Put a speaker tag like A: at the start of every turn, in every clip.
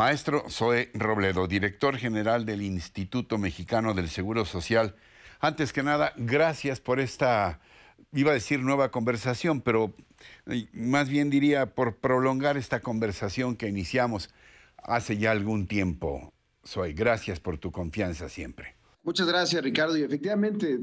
A: Maestro Zoe Robledo, director general del Instituto Mexicano del Seguro Social. Antes que nada, gracias por esta, iba a decir nueva conversación, pero más bien diría por prolongar esta conversación que iniciamos hace ya algún tiempo. Soy gracias por tu confianza siempre.
B: Muchas gracias, Ricardo. Y efectivamente,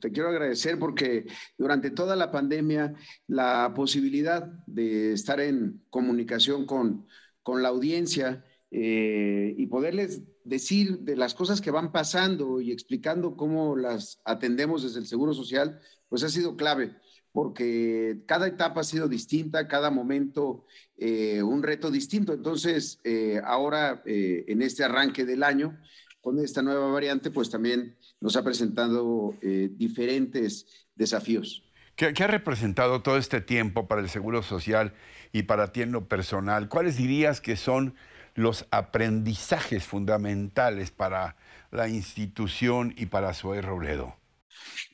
B: te, quiero agradecer porque durante toda la pandemia, la posibilidad de estar en comunicación con, con la audiencia eh, y poderles decir de las cosas que van pasando y explicando cómo las atendemos desde el Seguro Social, pues ha sido clave, porque cada etapa ha sido distinta, cada momento eh, un reto distinto. Entonces, eh, ahora en este arranque del año, con esta nueva variante, pues también nos ha presentado diferentes
A: desafíos. ¿Qué, ¿Qué, ha representado todo este tiempo para el Seguro Social y para ti en lo personal? ¿Cuáles dirías que son los aprendizajes fundamentales para la institución y para Zoe Robledo?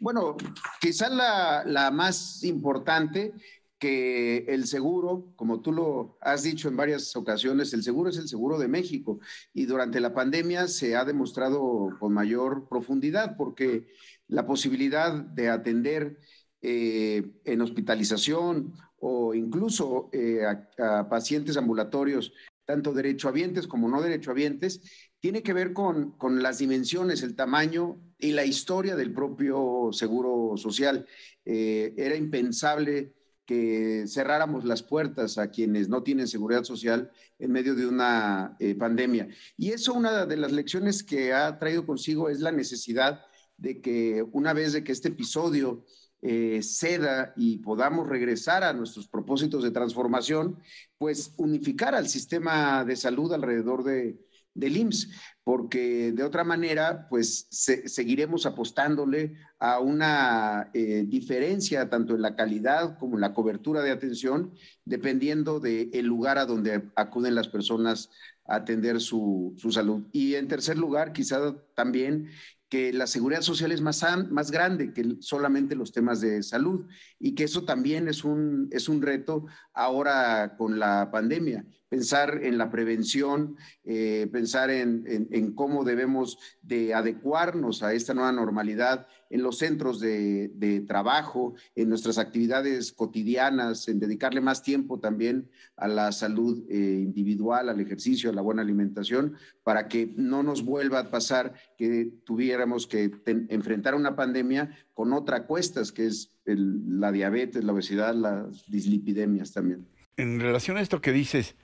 B: Bueno, quizá la, más importante que el seguro, como tú lo has dicho en varias ocasiones, el seguro es el seguro de México y durante la pandemia se ha demostrado con mayor profundidad porque la posibilidad de atender eh, en hospitalización o incluso eh, a pacientes ambulatorios tanto derechohabientes como no derechohabientes, tiene que ver con, las dimensiones, el tamaño y la historia del propio seguro social. Eh, era impensable que cerráramos las puertas a quienes no tienen seguridad social en medio de una eh, pandemia. Y eso una de las lecciones que ha traído consigo es la necesidad de que una vez de que este episodio eh, ceda y podamos regresar a nuestros propósitos de transformación, pues unificar al sistema de salud alrededor de, del IMSS, porque de otra manera, pues seguiremos apostándole a una eh, diferencia tanto en la calidad como en la cobertura de atención, dependiendo del lugar a donde acuden las personas a atender su, su salud. Y en tercer lugar, quizá también que la seguridad social es más, más grande que solamente los temas de salud y que eso también es un, es un reto ahora con la pandemia pensar en la prevención, eh, pensar en, cómo debemos de adecuarnos a esta nueva normalidad en los centros de, trabajo, en nuestras actividades cotidianas, en dedicarle más tiempo también a la salud eh, individual, al ejercicio, a la buena alimentación, para que no nos vuelva a pasar que tuviéramos que enfrentar una pandemia con otra cuestas, que es la diabetes, la obesidad, las dislipidemias también.
A: En relación a esto que dices,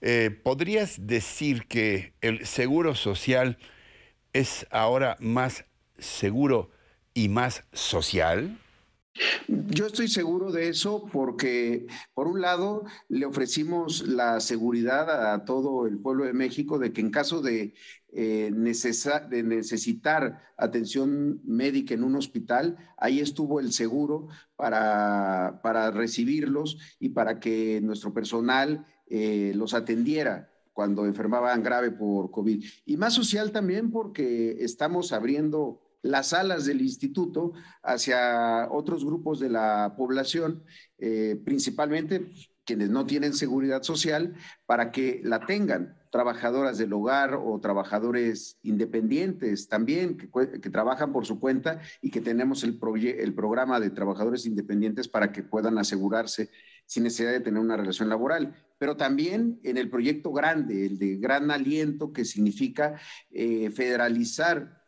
A: eh, ¿Podrías decir que el seguro social es ahora más seguro y más social?
B: Yo estoy seguro de eso porque, por un lado, le ofrecimos la seguridad a todo el pueblo de México de que en caso de, eh, necesitar atención médica en un hospital, ahí estuvo el seguro para, para recibirlos y para que nuestro personal eh, los atendiera cuando enfermaban grave por COVID. Y más social también porque estamos abriendo las alas del instituto hacia otros grupos de la población, eh, principalmente quienes no tienen seguridad social, para que la tengan, trabajadoras del hogar o trabajadores independientes también, que, trabajan por su cuenta y que tenemos el, el programa de trabajadores independientes para que puedan asegurarse sin necesidad de tener una relación laboral. Pero también en el proyecto grande, el de gran aliento, que significa eh, federalizar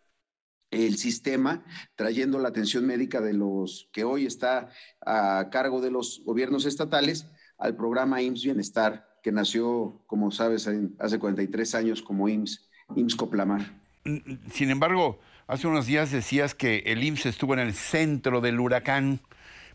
B: el sistema, trayendo la atención médica de los que hoy está a cargo de los gobiernos estatales al programa IMSS Bienestar, que nació, como sabes, hace 43 años como IMSS, IMSS Coplamar.
A: Sin embargo, hace unos días decías que el IMSS estuvo en el centro del huracán,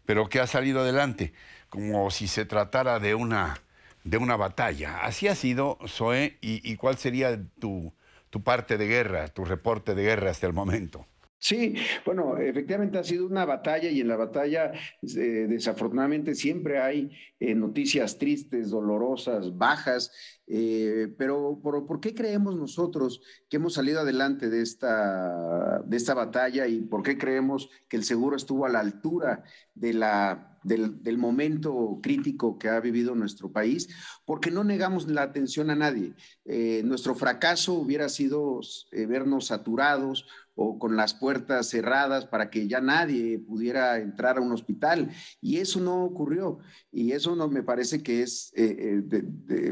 A: pero que ha salido adelante como si se tratara de una, de una batalla. Así ha sido, Zoe, y, cuál sería tu, tu parte de guerra, tu reporte de guerra hasta el momento.
B: Sí, bueno, efectivamente ha sido una batalla y en la batalla eh, desafortunadamente siempre hay eh, noticias tristes, dolorosas, bajas eh, pero ¿por, ¿por, qué creemos nosotros que hemos salido adelante de esta, de esta batalla y por qué creemos que el seguro estuvo a la altura de la, del, momento crítico que ha vivido nuestro país? Porque no negamos la atención a nadie. Eh, nuestro fracaso hubiera sido eh, vernos saturados o con las puertas cerradas para que ya nadie pudiera entrar a un hospital. Y eso no ocurrió. Y eso no me parece que es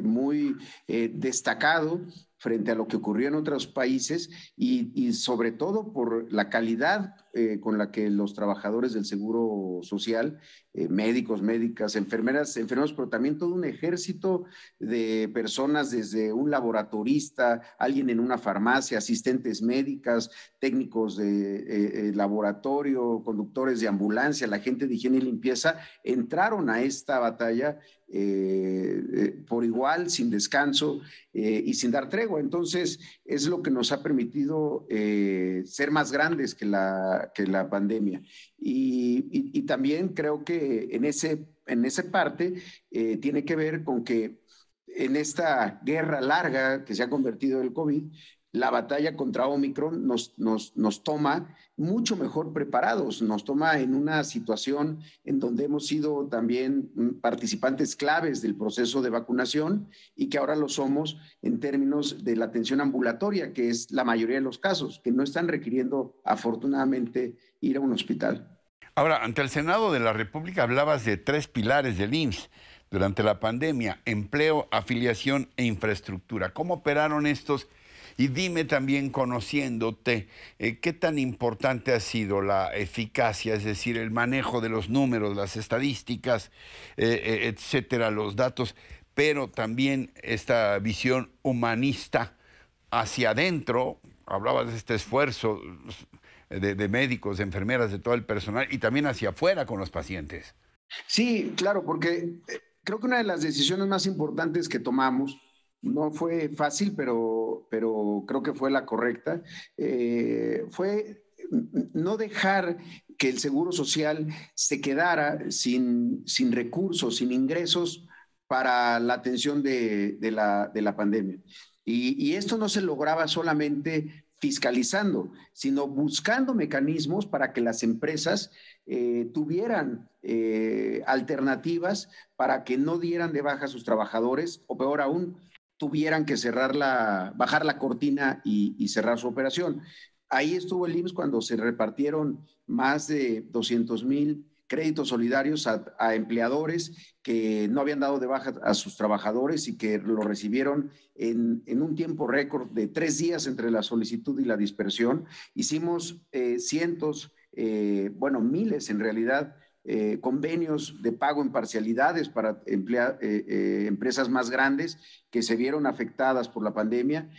B: muy eh, destacado frente a lo que ocurrió en otros países y sobre todo por la calidad eh, con la que los trabajadores del seguro social, eh, médicos, médicas, enfermeras, enfermeros, pero también todo un ejército de personas, desde un laboratorista, alguien en una farmacia, asistentes médicas, técnicos de eh, laboratorio, conductores de ambulancia, la gente de higiene y limpieza, entraron a esta batalla por igual, sin descanso y sin dar tregua. Entonces, es lo que nos ha permitido ser más grandes que la que la pandemia. Y, y, también creo que en, ese, en esa parte eh, tiene que ver con que en esta guerra larga que se ha convertido el COVID, la batalla contra Omicron nos, nos, nos, toma mucho mejor preparados, nos toma en una situación en donde hemos sido también participantes claves del proceso de vacunación y que ahora lo somos en términos de la atención ambulatoria, que es la mayoría de los casos, que no están requiriendo afortunadamente ir a un hospital.
A: Ahora, ante el Senado de la República hablabas de tres pilares del IMSS durante la pandemia, empleo, afiliación e infraestructura. ¿Cómo operaron estos? Y dime también, conociéndote, eh, qué tan importante ha sido la eficacia, es decir, el manejo de los números, las estadísticas, eh, eh, etcétera, los datos, pero también esta visión humanista hacia adentro. Hablabas de este esfuerzo de, de médicos, de enfermeras, de todo el personal y también hacia afuera con los pacientes.
B: Sí, claro, porque creo que una de las decisiones más importantes que tomamos no fue fácil, pero pero, creo que fue la correcta, eh, fue no dejar que el Seguro Social se quedara sin, recursos, sin ingresos para la atención de, la, pandemia. Y, esto no se lograba solamente fiscalizando, sino buscando mecanismos para que las empresas eh, tuvieran eh, alternativas para que no dieran de baja a sus trabajadores o peor aún, tuvieran que cerrar la, bajar la cortina y, cerrar su operación. Ahí estuvo el IMSS cuando se repartieron más de 200 mil créditos solidarios a, empleadores que no habían dado de baja a sus trabajadores y que lo recibieron en, en un tiempo récord de tres días entre la solicitud y la dispersión. Hicimos eh, cientos, eh, bueno, miles en realidad eh, convenios de pago en parcialidades para eh, eh, empresas más grandes que se vieron afectadas por la pandemia.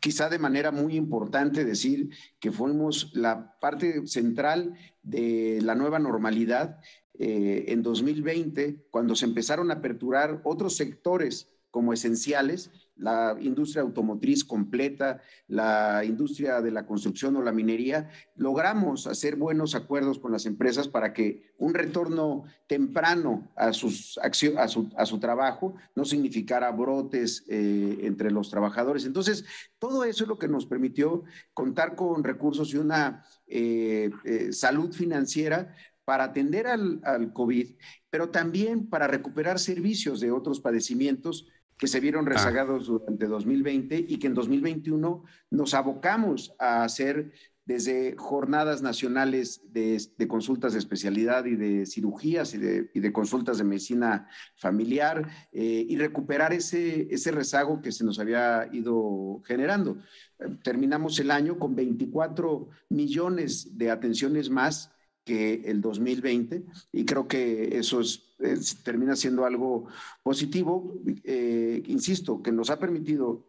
B: Quizá de manera muy importante decir que fuimos la parte central de la nueva normalidad en 2020, cuando se empezaron a aperturar otros sectores como esenciales la industria automotriz completa, la industria de la construcción o la minería, logramos hacer buenos acuerdos con las empresas para que un retorno temprano a, sus, a, su, a su trabajo no significara brotes eh, entre los trabajadores. Entonces, todo eso es lo que nos permitió contar con recursos y una eh, eh, salud financiera para atender al, al COVID, pero también para recuperar servicios de otros padecimientos que se vieron ah. rezagados durante 2020 y que en 2021 nos abocamos a hacer desde jornadas nacionales de, consultas de especialidad y de cirugías y de, consultas de medicina familiar eh, y recuperar ese, ese rezago que se nos había ido generando. Eh, terminamos el año con 24 millones de atenciones más que el 2020 y creo que eso es, termina siendo algo positivo, eh, insisto, que nos ha permitido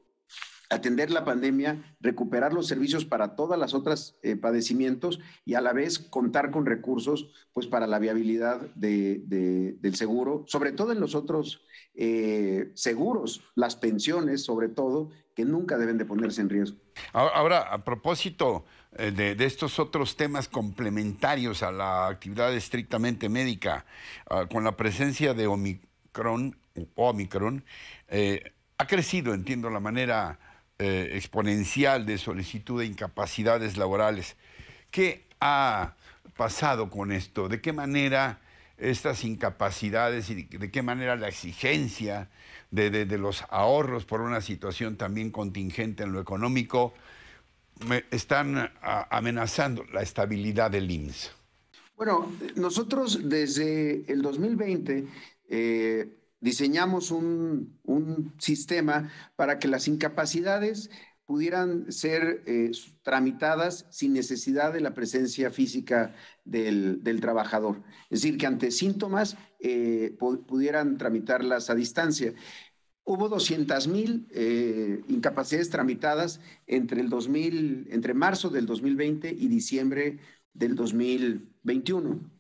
B: atender la pandemia, recuperar los servicios para todas las otras eh, padecimientos y a la vez contar con recursos pues para la viabilidad del seguro, sobre todo en los otros eh, seguros, las pensiones sobre todo, que nunca deben de ponerse en riesgo.
A: Ahora, a propósito, eh, de, estos otros temas complementarios a la actividad estrictamente médica, ah, con la presencia de Omicron, Omicron eh, ha crecido, entiendo, la manera eh, exponencial de solicitud de incapacidades laborales. ¿Qué ha pasado con esto? ¿De qué manera estas incapacidades y de qué manera la exigencia de los ahorros por una situación también contingente en lo económico? están amenazando la estabilidad del IMSS?
B: Bueno, nosotros desde el 2020 eh, diseñamos un, sistema para que las incapacidades pudieran ser eh, tramitadas sin necesidad de la presencia física del, trabajador. Es decir, que ante síntomas eh, pudieran tramitarlas a distancia. Hubo 200 mil eh, incapacidades tramitadas entre, el 2000, entre marzo del 2020 y diciembre del 2021.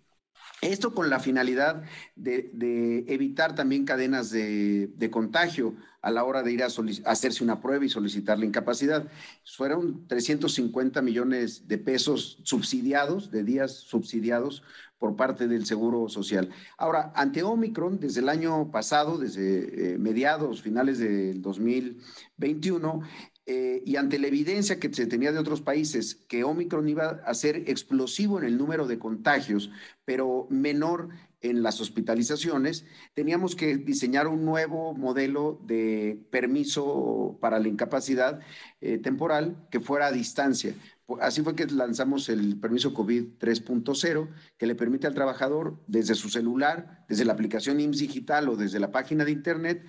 B: Esto con la finalidad de, evitar también cadenas de, de, contagio a la hora de ir a hacerse una prueba y solicitar la incapacidad. Fueron 350 millones de pesos subsidiados, de días subsidiados por parte del Seguro Social. Ahora, ante Omicron, desde el año pasado, desde eh, mediados, finales del 2021, eh, y ante la evidencia que se tenía de otros países que Omicron iba a ser explosivo en el número de contagios, pero menor en las hospitalizaciones, teníamos que diseñar un nuevo modelo de permiso para la incapacidad eh, temporal que fuera a distancia. Así fue que lanzamos el permiso COVID 3.0, que le permite al trabajador desde su celular, desde la aplicación IMSS digital o desde la página de Internet,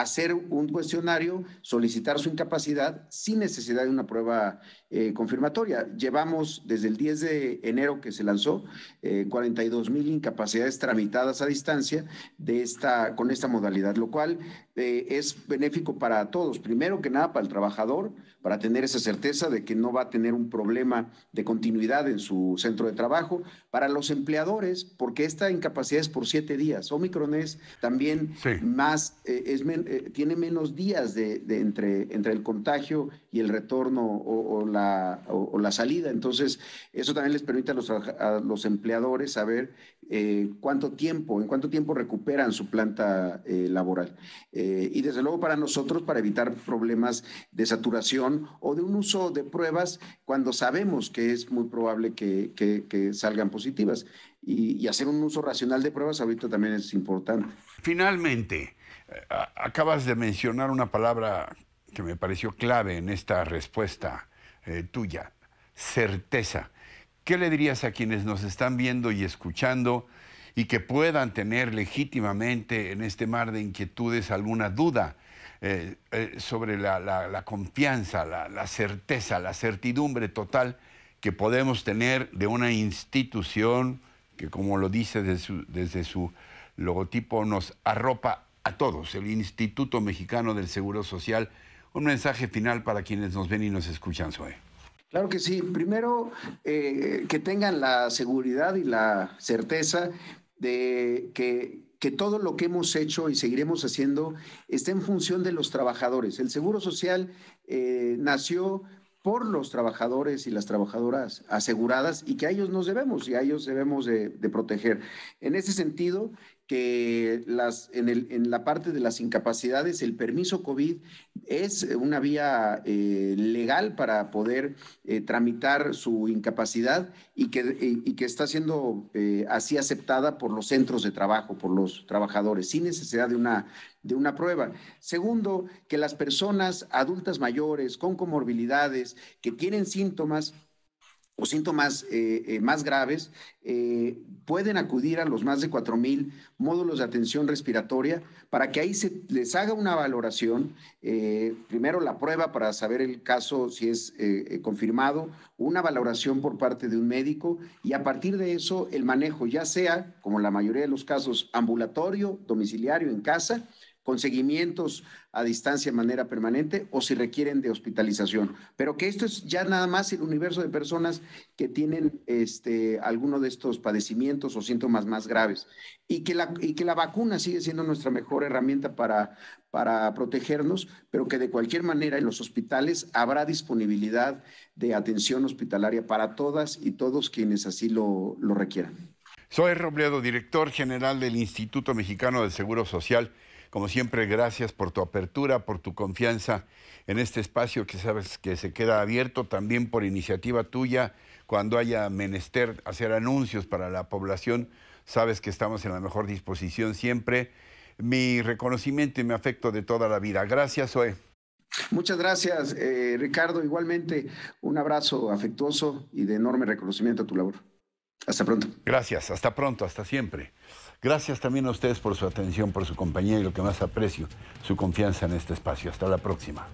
B: hacer un cuestionario, solicitar su incapacidad sin necesidad de una prueba eh, confirmatoria. Llevamos desde el 10 de enero que se lanzó 42 eh, mil incapacidades tramitadas a distancia de esta, con esta modalidad, lo cual eh, es benéfico para todos. Primero que nada, para el trabajador, para tener esa certeza de que no va a tener un problema de continuidad en su centro de trabajo. Para los empleadores, porque esta incapacidad es por siete días. Omicron es también más, es menos eh, tiene menos días de, de entre, entre el contagio y el retorno o, la, salida. Entonces, eso también les permite a los, empleadores saber eh, cuánto tiempo, en cuánto tiempo recuperan su planta eh, laboral. Eh, y desde luego para nosotros, para evitar problemas de saturación o de un uso de pruebas cuando sabemos que es muy probable que, salgan positivas. Y, y hacer un uso racional de pruebas ahorita también es importante.
A: Finalmente, acabas de mencionar una palabra que me pareció clave en esta respuesta eh, tuya, certeza. ¿Qué le dirías a quienes nos están viendo y escuchando y que puedan tener legítimamente en este mar de inquietudes alguna duda eh, eh, sobre la, confianza, la, certeza, la certidumbre total que podemos tener de una institución que, como lo dice desde su logotipo, nos arropa a todos, el Instituto Mexicano del Seguro Social? un mensaje final para quienes nos ven y nos escuchan, Zoe.
B: Claro que sí. Primero, eh, que tengan la seguridad y la certeza de que, todo lo que hemos hecho y seguiremos haciendo está en función de los trabajadores. El Seguro Social eh, nació por los trabajadores y las trabajadoras aseguradas y que a ellos nos debemos y a ellos debemos de proteger. En ese sentido, que las, en, el, en, la parte de las incapacidades, el permiso COVID es una vía eh, legal para poder eh, tramitar su incapacidad y que, que está siendo eh, así aceptada por los centros de trabajo, por los trabajadores, sin necesidad de una, de una prueba. Segundo, que las personas adultas mayores con comorbilidades que tienen síntomas o síntomas eh, eh, más graves, eh, pueden acudir a los más de 4.000 módulos de atención respiratoria para que ahí se les haga una valoración, primero la prueba para saber el caso si es confirmado, una valoración por parte de un médico y a partir de eso el manejo, ya sea, como la mayoría de los casos, ambulatorio, domiciliario, en casa, con seguimientos a distancia de manera permanente o si requieren de hospitalización. Pero que esto es ya nada más el universo de personas que tienen este, alguno de estos padecimientos o síntomas más graves. Y que la, y que la vacuna sigue siendo nuestra mejor herramienta para, para protegernos, pero que de cualquier manera en los hospitales habrá disponibilidad de
A: atención hospitalaria para todas y todos quienes así lo, lo requieran. Soy Robledo, director general del Instituto Mexicano del Seguro Social. Como siempre, gracias por tu apertura, por tu confianza en este espacio que sabes que se queda abierto también por iniciativa tuya. Cuando haya menester hacer anuncios para la población, sabes que estamos en la mejor disposición siempre. Mi reconocimiento y mi afecto de toda la vida. Gracias, Zoe.
B: Muchas gracias, eh, Ricardo. Igualmente, un abrazo afectuoso y de enorme reconocimiento a tu labor. Hasta pronto.
A: Gracias, hasta pronto, hasta siempre. Gracias también a ustedes por su atención, por su compañía y lo que más aprecio, su confianza en este espacio. Hasta la próxima.